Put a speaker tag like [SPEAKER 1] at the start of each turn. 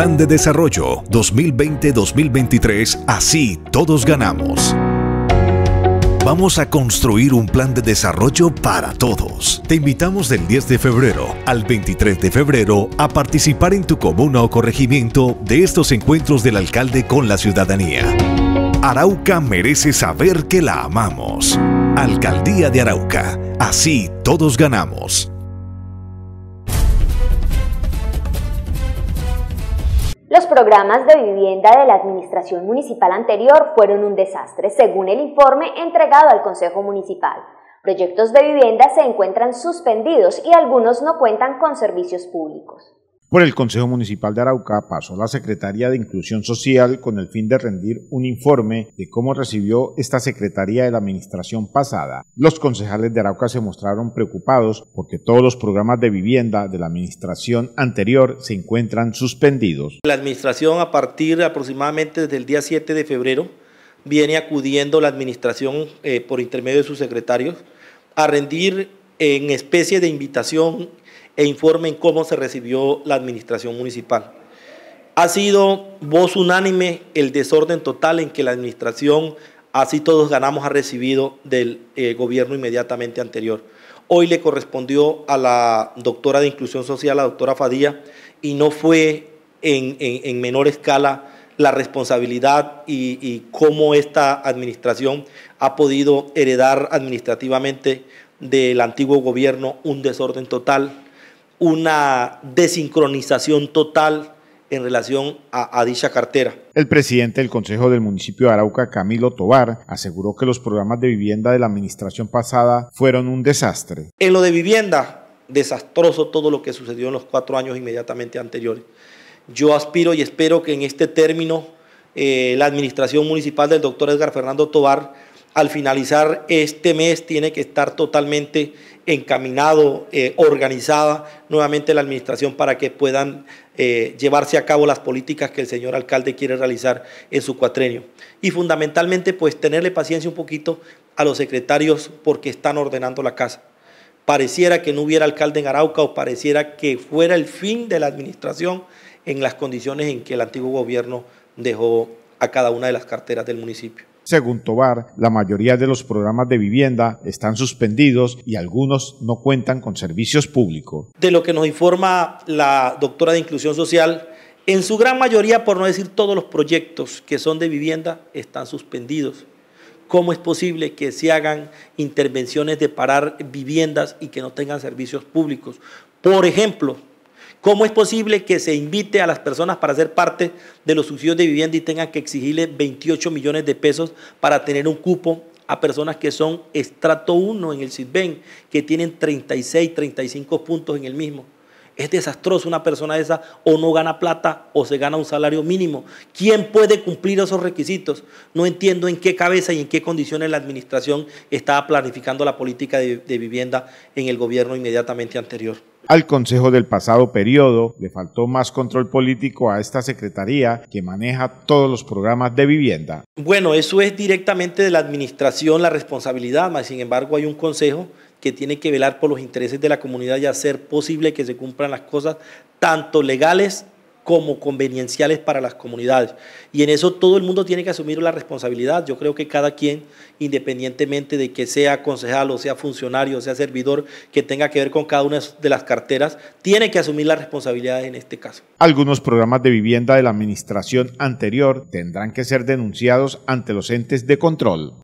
[SPEAKER 1] Plan de Desarrollo 2020-2023, así todos ganamos. Vamos a construir un plan de desarrollo para todos. Te invitamos del 10 de febrero al 23 de febrero a participar en tu comuna o corregimiento de estos encuentros del alcalde con la ciudadanía. Arauca merece saber que la amamos. Alcaldía de Arauca. Así todos ganamos. Los programas de vivienda de la administración municipal anterior fueron un desastre, según el informe entregado al Consejo Municipal. Proyectos de vivienda se encuentran suspendidos y algunos no cuentan con servicios públicos por el Consejo Municipal de Arauca pasó la Secretaría de Inclusión Social con el fin de rendir un informe de cómo recibió esta Secretaría de la Administración pasada. Los concejales de Arauca se mostraron preocupados porque todos los programas de vivienda de la Administración anterior se encuentran suspendidos.
[SPEAKER 2] La Administración a partir aproximadamente desde el día 7 de febrero viene acudiendo la Administración eh, por intermedio de sus secretarios a rendir en especie de invitación e informen cómo se recibió la administración municipal. Ha sido voz unánime el desorden total en que la administración, así todos ganamos, ha recibido del eh, gobierno inmediatamente anterior. Hoy le correspondió a la doctora de Inclusión Social, la doctora Fadía, y no fue en, menor escala la responsabilidad y, cómo esta administración ha podido heredar administrativamente del antiguo gobierno un desorden total, una desincronización total en relación a, dicha cartera.
[SPEAKER 1] El presidente del Consejo del Municipio de Arauca, Camilo Tobar, aseguró que los programas de vivienda de la administración pasada fueron un desastre.
[SPEAKER 2] En lo de vivienda, desastroso todo lo que sucedió en los cuatro años inmediatamente anteriores. Yo aspiro y espero que en este término eh, la administración municipal del doctor Edgar Fernando Tobar al finalizar este mes tiene que estar totalmente encaminado, eh, organizada nuevamente la administración para que puedan eh, llevarse a cabo las políticas que el señor alcalde quiere realizar en su cuatrenio. Y fundamentalmente, pues tenerle paciencia un poquito a los secretarios porque están ordenando la casa. Pareciera que no hubiera alcalde en Arauca o pareciera que fuera el fin de la administración en las condiciones en que el antiguo gobierno dejó a cada una de las carteras del municipio.
[SPEAKER 1] Según Tobar, la mayoría de los programas de vivienda están suspendidos y algunos no cuentan con servicios públicos.
[SPEAKER 2] De lo que nos informa la doctora de Inclusión Social, en su gran mayoría, por no decir todos los proyectos que son de vivienda, están suspendidos. ¿Cómo es posible que se hagan intervenciones de parar viviendas y que no tengan servicios públicos? Por ejemplo, ¿Cómo es posible que se invite a las personas para ser parte de los subsidios de vivienda y tengan que exigirle 28 millones de pesos para tener un cupo a personas que son estrato 1 en el SIDBEN, que tienen 36, 35 puntos en el mismo? Es desastroso una persona esa o no gana plata o se gana un salario mínimo. ¿Quién puede cumplir esos requisitos? No entiendo en qué cabeza y en qué condiciones la administración estaba planificando la política de, vivienda en el gobierno inmediatamente anterior.
[SPEAKER 1] Al Consejo del pasado periodo le faltó más control político a esta Secretaría que maneja todos los programas de vivienda.
[SPEAKER 2] Bueno, eso es directamente de la administración la responsabilidad, más sin embargo hay un Consejo que tiene que velar por los intereses de la comunidad y hacer posible que se cumplan las cosas, tanto legales como convenienciales para las comunidades. Y en eso todo el mundo tiene que asumir la responsabilidad. Yo creo que cada quien, independientemente de que sea concejal o sea funcionario o sea servidor que tenga que ver con cada una de las carteras, tiene que asumir la responsabilidad en este caso.
[SPEAKER 1] Algunos programas de vivienda de la administración anterior tendrán que ser denunciados ante los entes de control.